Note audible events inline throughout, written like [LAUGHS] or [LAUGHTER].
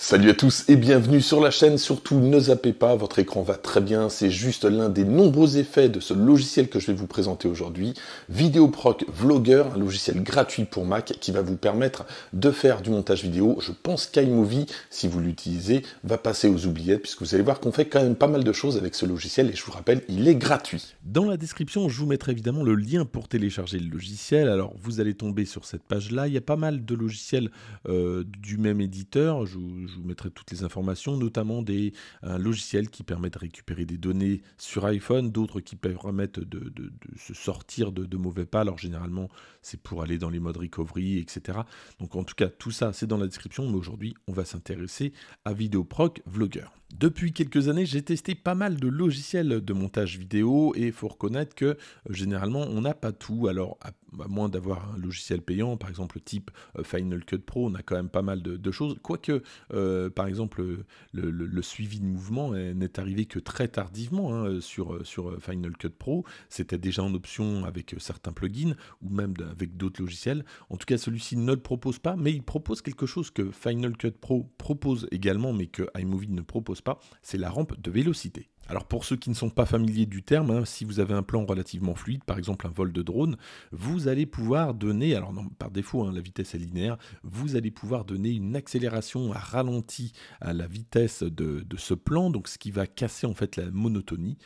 Salut à tous et bienvenue sur la chaîne. Surtout ne zappez pas, votre écran va très bien. C'est juste l'un des nombreux effets de ce logiciel que je vais vous présenter aujourd'hui. VideoProc Vlogger, un logiciel gratuit pour Mac qui va vous permettre de faire du montage vidéo. Je pense qu'iMovie, si vous l'utilisez, va passer aux oubliettes puisque vous allez voir qu'on fait quand même pas mal de choses avec ce logiciel et je vous rappelle, il est gratuit. Dans la description, je vous mettrai évidemment le lien pour télécharger le logiciel. Alors vous allez tomber sur cette page-là. Il y a pas mal de logiciels euh, du même éditeur. Je je vous mettrai toutes les informations, notamment des logiciels qui permettent de récupérer des données sur iPhone, d'autres qui permettent de, de, se sortir de, de, mauvais pas. Alors généralement, c'est pour aller dans les modes recovery, etc. Donc en tout cas, tout ça, c'est dans la description, mais aujourd'hui, on va s'intéresser à VideoProc Vlogger. Depuis quelques années, j'ai testé pas mal de logiciels de montage vidéo et il faut reconnaître que euh, généralement on n'a pas tout. Alors, à, moins d'avoir un logiciel payant, par exemple type euh, Final Cut Pro, on a quand même pas mal de, choses. Quoique, euh, par exemple, le, suivi de mouvement n'est arrivé que très tardivement hein, sur, sur Final Cut Pro. C'était déjà en option avec certains plugins ou même avec d'autres logiciels. En tout cas, celui-ci ne le propose pas, mais il propose quelque chose que Final Cut Pro propose également, mais que iMovie ne propose pas, c'est la rampe de vélocité. Alors pour ceux qui ne sont pas familiers du terme, hein, si vous avez un plan relativement fluide, par exemple un vol de drone, vous allez pouvoir donner, alors par défaut hein, la vitesse est linéaire, vous allez pouvoir donner une accélération à ralenti à la vitesse de, de ce plan, donc ce qui va casser en fait la monotonie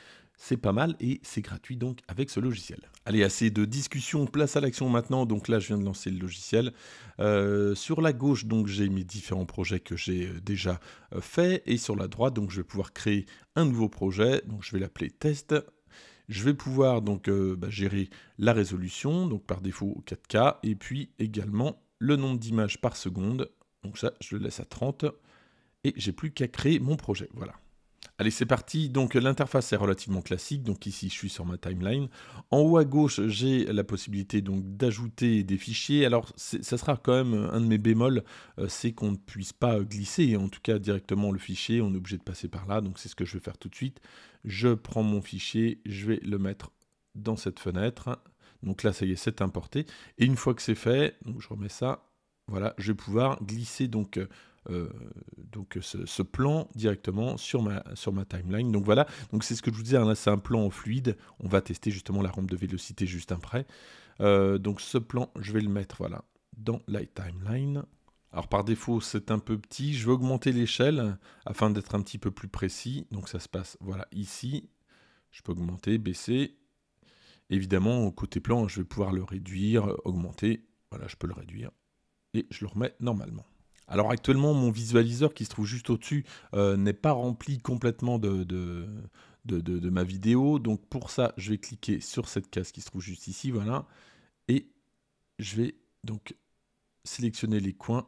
c'est pas mal et c'est gratuit donc avec ce logiciel. Allez, assez de discussions, place à l'action maintenant. Donc là, je viens de lancer le logiciel. Euh, sur la gauche, donc j'ai mes différents projets que j'ai euh, déjà euh, faits et sur la droite, donc je vais pouvoir créer un nouveau projet. Donc je vais l'appeler test. Je vais pouvoir donc bah, gérer la résolution, donc par défaut 4K, et puis également le nombre d'images par seconde. Donc ça, je le laisse à 30 et j'ai plus qu'à créer mon projet. Voilà. Allez, c'est parti. Donc l'interface est relativement classique. Donc ici, je suis sur ma timeline. En haut à gauche, j'ai la possibilité donc d'ajouter des fichiers. Alors ça sera quand même un de mes bémols, euh, c'est qu'on ne puisse pas glisser, en tout cas directement le fichier. On est obligé de passer par là. Donc c'est ce que je vais faire tout de suite. Je prends mon fichier, je vais le mettre dans cette fenêtre. Donc là, ça y est, c'est importé. Et une fois que c'est fait, je remets ça. Voilà, je vais pouvoir glisser donc euh, euh, donc euh, ce, plan directement sur ma, timeline. Donc voilà, donc c'est ce que je vous disais, hein, c'est un plan fluide. On va tester justement la rampe de vélocité juste après. Euh, donc ce plan, je vais le mettre voilà dans la timeline. Alors par défaut, c'est un peu petit. Je vais augmenter l'échelle afin d'être un petit peu plus précis. Donc ça se passe voilà ici. Je peux augmenter, baisser. Évidemment, au côté plan, je vais pouvoir le réduire, augmenter. Voilà, je peux le réduire et je le remets normalement. Alors actuellement, mon visualiseur qui se trouve juste au-dessus euh, n'est pas rempli complètement de, de, ma vidéo. Donc pour ça, je vais cliquer sur cette case qui se trouve juste ici, voilà. Et je vais donc sélectionner les coins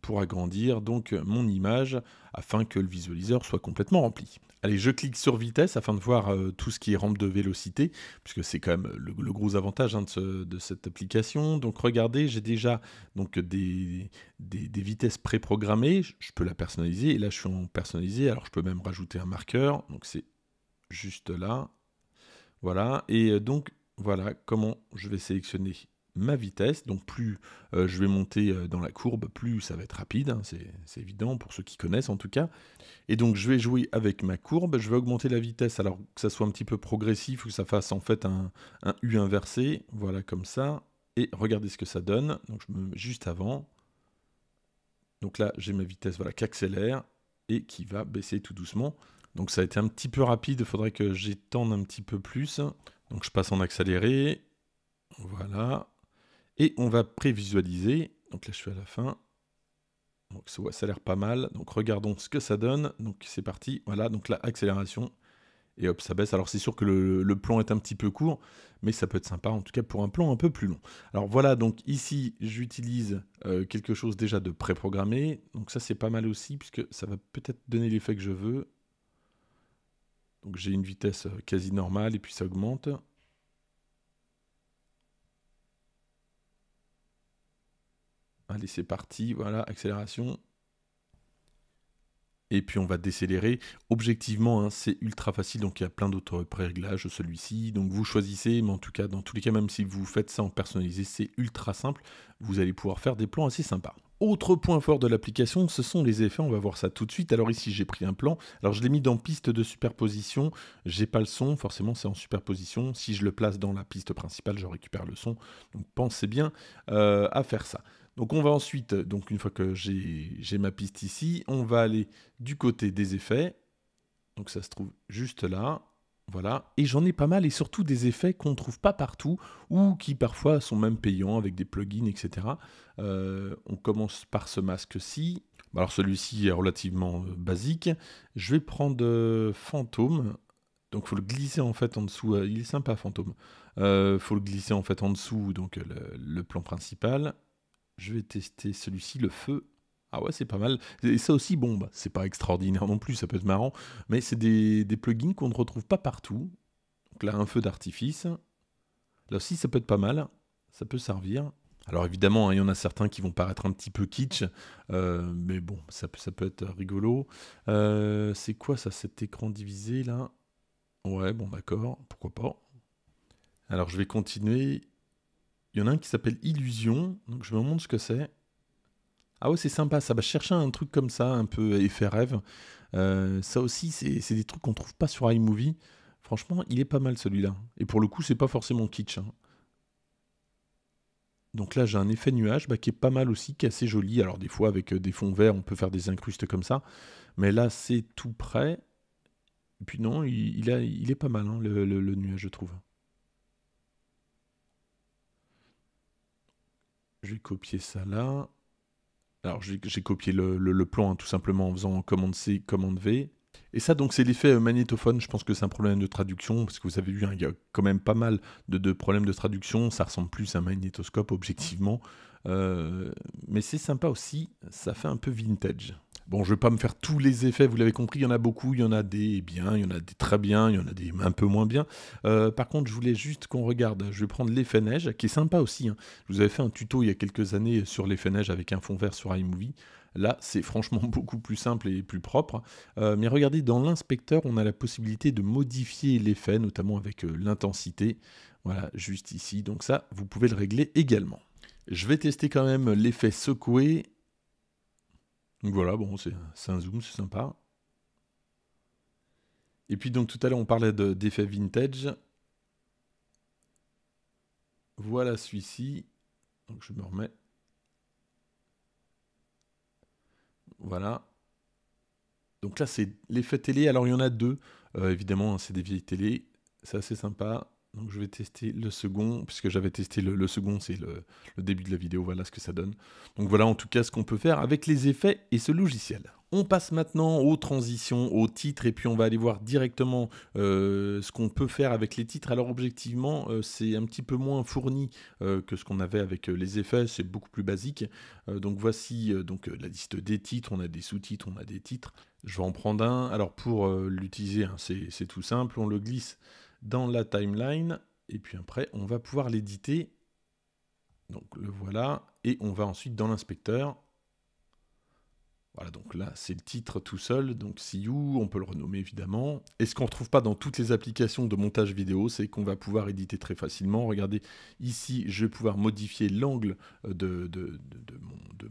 pour agrandir donc mon image afin que le visualiseur soit complètement rempli. Allez, je clique sur vitesse afin de voir euh, tout ce qui est rampe de vélocité, puisque c'est quand même le, gros avantage hein, de, cette application. Donc regardez, j'ai déjà donc, des, des, des vitesses préprogrammées, je peux la personnaliser, et là je suis en personnalisé, alors je peux même rajouter un marqueur, donc c'est juste là. Voilà, et euh, donc voilà comment je vais sélectionner ma vitesse. Donc plus euh, je vais monter euh, dans la courbe, plus ça va être rapide, hein, c'est évident pour ceux qui connaissent en tout cas. Et donc je vais jouer avec ma courbe, je vais augmenter la vitesse, alors que ça soit un petit peu progressif ou que ça fasse en fait un, U inversé, voilà comme ça. Et regardez ce que ça donne, donc je me juste avant. Donc là j'ai ma vitesse voilà, qui accélère et qui va baisser tout doucement. Donc ça a été un petit peu rapide, il faudrait que j'étende un petit peu plus. Donc je passe en accéléré, voilà, et on va prévisualiser. Donc là, je suis à la fin. Donc ça a l'air pas mal. Donc regardons ce que ça donne. Donc c'est parti. Voilà, donc la accélération. Et hop, ça baisse. Alors c'est sûr que le, plan est un petit peu court, mais ça peut être sympa, en tout cas pour un plan un peu plus long. Alors voilà, donc ici, j'utilise euh, quelque chose déjà de préprogrammé. Donc ça, c'est pas mal aussi, puisque ça va peut-être donner l'effet que je veux. Donc j'ai une vitesse euh, quasi normale, et puis ça augmente. Allez, c'est parti, voilà, accélération. Et puis on va décélérer. Objectivement, hein, c'est ultra facile, donc il y a plein d'autres pré-réglages, celui-ci. Donc vous choisissez, mais en tout cas, dans tous les cas, même si vous faites ça en personnalisé, c'est ultra simple. Vous allez pouvoir faire des plans assez sympas. Autre point fort de l'application, ce sont les effets, on va voir ça tout de suite. Alors ici j'ai pris un plan, alors je l'ai mis dans piste de superposition, j'ai pas le son, forcément c'est en superposition, si je le place dans la piste principale je récupère le son, donc pensez bien euh, à faire ça. Donc on va ensuite, donc une fois que j'ai ma piste ici, on va aller du côté des effets. Donc ça se trouve juste là. Voilà, et j'en ai pas mal, et surtout des effets qu'on ne trouve pas partout, ou qui parfois sont même payants avec des plugins, etc. Euh, on commence par ce masque-ci. Alors celui-ci est relativement euh, basique. Je vais prendre euh, Fantôme. Donc faut le glisser en fait en dessous. il est sympa Fantôme. Il faut le glisser en fait en dessous, donc le plan principal. Je vais tester celui-ci, le feu. Ah ouais, c'est pas mal. Et ça aussi, bon, bah, c'est pas extraordinaire non plus, ça peut être marrant. Mais c'est des, plugins qu'on ne retrouve pas partout. Donc là, un feu d'artifice. Là aussi, ça peut être pas mal. Ça peut servir. Alors évidemment, hein, il y en a certains qui vont paraître un petit peu kitsch, euh, mais bon, ça, peut être rigolo. Euh, c'est quoi ça, cet écran divisé là Ouais, bon d'accord, pourquoi pas. Alors je vais continuer. Il y en a un qui s'appelle Illusion. Donc je me montre ce que c'est. Ah ouais, c'est sympa. Ça va chercher un truc comme ça, un peu effet rêve. Euh, ça aussi, c'est des trucs qu'on trouve pas sur iMovie. Franchement, il est pas mal celui-là. Et pour le coup, c'est pas forcément kitsch. Hein. Donc là, j'ai un effet nuage bah, qui est pas mal aussi, qui est assez joli. Alors des fois, avec euh, des fonds verts, on peut faire des incrustes comme ça. Mais là, c'est tout près. Et puis non, il, est pas mal, hein, le nuage, je trouve. Je vais copier ça là. Alors j'ai copié le, plan hein, tout simplement en faisant commande C, commande V. Et ça donc c'est l'effet euh, magnétophone, je pense que c'est un problème de traduction, parce que vous avez vu, hein, il y a quand même pas mal de, problèmes de traduction, ça ressemble plus à un magnétoscope objectivement. Euh, mais c'est sympa aussi, ça fait un peu vintage. Bon, je ne vais pas me faire tous les effets, vous l'avez compris, il y en a beaucoup, il y en a des bien, il y en a des très bien, il y en a des un peu moins bien. Euh, par contre, je voulais juste qu'on regarde, je vais prendre l'effet neige, qui est sympa aussi. Hein. Je vous avais fait un tuto il y a quelques années sur l'effet neige avec un fond vert sur iMovie. Là, c'est franchement [LAUGHS] beaucoup plus simple et plus propre. Euh, mais regardez, dans l'inspecteur, on a la possibilité de modifier l'effet, notamment avec euh, l'intensité. Voilà, juste ici. Donc ça, vous pouvez le régler également. Je vais tester quand même l'effet secoué donc voilà, bon, c'est un zoom, c'est sympa. Et puis donc tout à l'heure on parlait d'effet vintage. Voilà celui-ci. Donc je me remets. Voilà. Donc là c'est l'effet télé. Alors il y en a deux. Euh, évidemment, hein, c'est des vieilles télé. C'est assez sympa. Donc je vais tester le second, puisque j'avais testé le, second, c'est le, début de la vidéo, voilà ce que ça donne. Donc voilà en tout cas ce qu'on peut faire avec les effets et ce logiciel. On passe maintenant aux transitions, aux titres, et puis on va aller voir directement euh, ce qu'on peut faire avec les titres. Alors objectivement, euh, c'est un petit peu moins fourni euh, que ce qu'on avait avec les effets, c'est beaucoup plus basique. donc voici donc, la liste des titres, on a des sous-titres, on a des titres. Je vais en prendre un. Alors pour l'utiliser, hein, c'est tout simple, on le glisse dans la timeline. Et puis après, on va pouvoir l'éditer. Donc le voilà. Et on va ensuite dans l'inspecteur voilà, donc là, c'est le titre tout seul, donc Si You, on peut le renommer évidemment. Et ce qu'on ne retrouve pas dans toutes les applications de montage vidéo, c'est qu'on va pouvoir éditer très facilement. Regardez, ici, je vais pouvoir modifier l'angle euh, de,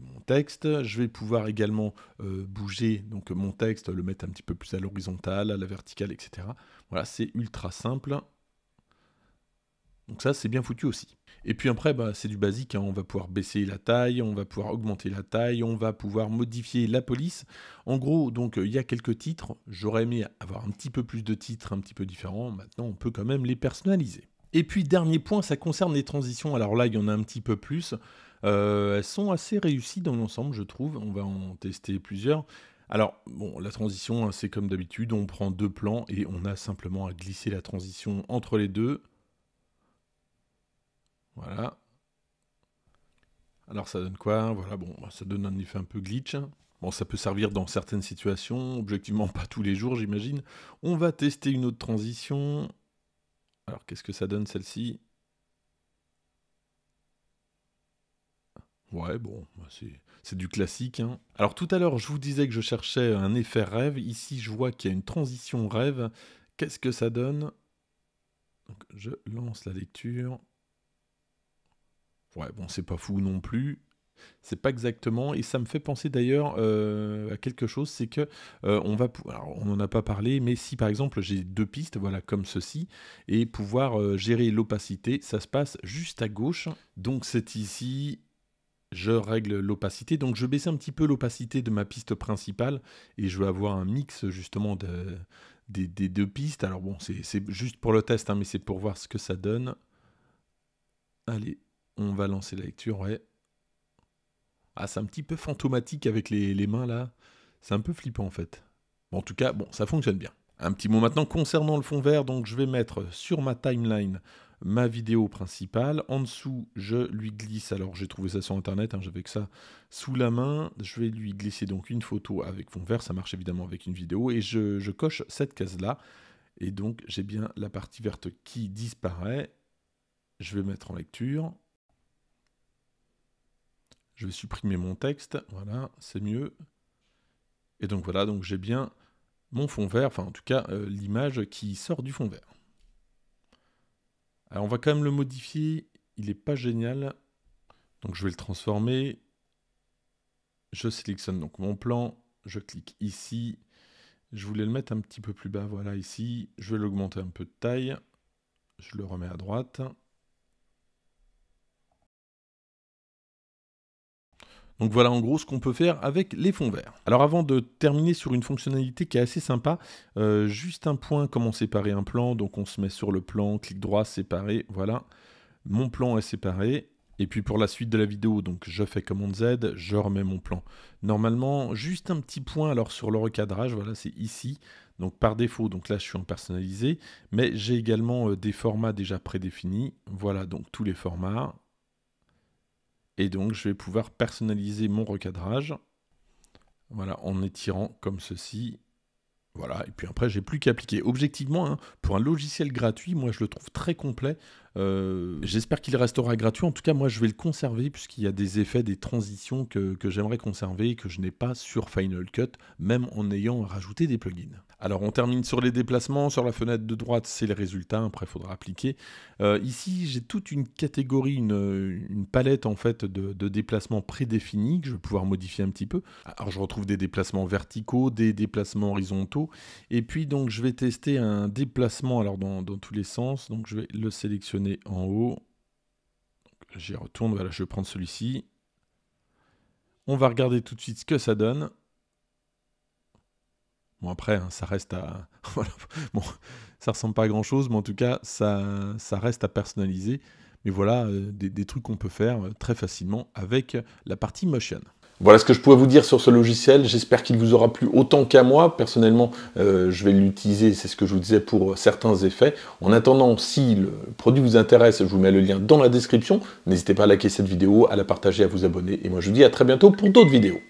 mon, texte. Je vais pouvoir également euh, bouger donc, mon texte, le mettre un petit peu plus à l'horizontale, à la verticale, etc. Voilà, c'est ultra simple. Donc ça, c'est bien foutu aussi. Et puis après, bah, c'est du basique, hein. on va pouvoir baisser la taille, on va pouvoir augmenter la taille, on va pouvoir modifier la police. En gros, donc euh, il y a quelques titres, j'aurais aimé avoir un petit peu plus de titres, un petit peu différents, maintenant on peut quand même les personnaliser. Et puis dernier point, ça concerne les transitions, alors là il y en a un petit peu plus, euh, elles sont assez réussies dans l'ensemble je trouve, on va en tester plusieurs. Alors, bon, la transition, hein, c'est comme d'habitude, on prend deux plans et on a simplement à glisser la transition entre les deux. Voilà. Alors ça donne quoi Voilà, bon, bah, ça donne un effet un peu glitch. Hein. Bon, ça peut servir dans certaines situations, objectivement pas tous les jours, j'imagine. On va tester une autre transition. Alors, qu'est-ce que ça donne celle-ci Ouais, bon, bah, c'est du classique. Hein. Alors tout à l'heure, je vous disais que je cherchais un effet rêve. Ici, je vois qu'il y a une transition rêve. Qu'est-ce que ça donne Je lance la lecture. Ouais, bon, c'est pas fou non plus. C'est pas exactement, et ça me fait penser d'ailleurs euh, à quelque chose, c'est que euh, on va, alors on n'en a pas parlé, mais si par exemple j'ai deux pistes, voilà comme ceci, et pouvoir euh, gérer l'opacité, ça se passe juste à gauche, donc c'est ici, je règle l'opacité, donc je baisse un petit peu l'opacité de ma piste principale, et je vais avoir un mix justement des, deux pistes, alors bon c'est juste pour le test, hein, mais c'est pour voir ce que ça donne. Allez, on va lancer la lecture, ouais. Ah, c'est un petit peu fantomatique avec les, mains là. C'est un peu flippant en fait. en tout cas, bon, ça fonctionne bien. Un petit mot maintenant concernant le fond vert. Donc, je vais mettre sur ma timeline ma vidéo principale. En dessous, je lui glisse, alors j'ai trouvé ça sur internet, hein, j'avais que ça sous la main. Je vais lui glisser donc une photo avec fond vert, ça marche évidemment avec une vidéo, et je, je coche cette case-là. Et donc j'ai bien la partie verte qui disparaît. Je vais mettre en lecture. Je vais supprimer mon texte, voilà, c'est mieux. Et donc voilà, donc j'ai bien mon fond vert, enfin en tout cas euh, l'image qui sort du fond vert. Alors on va quand même le modifier, il n'est pas génial. Donc je vais le transformer. Je sélectionne donc mon plan, je clique ici. Je voulais le mettre un petit peu plus bas, voilà ici. Je vais l'augmenter un peu de taille. Je le remets à droite. Donc voilà en gros ce qu'on peut faire avec les fonds verts. Alors avant de terminer sur une fonctionnalité qui est assez sympa, euh, juste un point comment séparer un plan. Donc on se met sur le plan, clic droit, séparer, voilà. Mon plan est séparé. Et puis pour la suite de la vidéo, donc je fais commande Z, je remets mon plan. Normalement, juste un petit point alors sur le recadrage, voilà, c'est ici. Donc par défaut, donc là je suis en personnalisé, mais j'ai également euh, des formats déjà prédéfinis. Voilà donc tous les formats. Et donc, je vais pouvoir personnaliser mon recadrage. Voilà, en étirant comme ceci. Voilà, et puis après, j'ai plus qu'à appliquer. Objectivement, hein, pour un logiciel gratuit, moi, je le trouve très complet. Euh, j'espère qu'il restera gratuit. En tout cas, moi, je vais le conserver puisqu'il y a des effets, des transitions que, que j'aimerais conserver et que je n'ai pas sur Final Cut, même en ayant rajouté des plugins. Alors on termine sur les déplacements, sur la fenêtre de droite c'est les résultats, après il faudra appliquer. Euh, ici j'ai toute une catégorie, une, palette en fait de, déplacements prédéfinis que je vais pouvoir modifier un petit peu. Alors je retrouve des déplacements verticaux, des déplacements horizontaux, et puis donc je vais tester un déplacement alors dans, dans tous les sens, donc je vais le sélectionner en haut. J'y retourne, voilà, je vais prendre celui-ci. On va regarder tout de suite ce que ça donne. Bon, après, hein, ça reste à. [LAUGHS] bon, ça ressemble pas à grand chose, mais en tout cas, ça, ça reste à personnaliser. Mais voilà, euh, des, trucs qu'on peut faire euh, très facilement avec la partie motion. Voilà ce que je pouvais vous dire sur ce logiciel. J'espère qu'il vous aura plu autant qu'à moi. Personnellement, euh, je vais l'utiliser, c'est ce que je vous disais pour certains effets. En attendant, si le produit vous intéresse, je vous mets le lien dans la description. N'hésitez pas à liker cette vidéo, à la partager, à vous abonner. Et moi, je vous dis à très bientôt pour d'autres vidéos.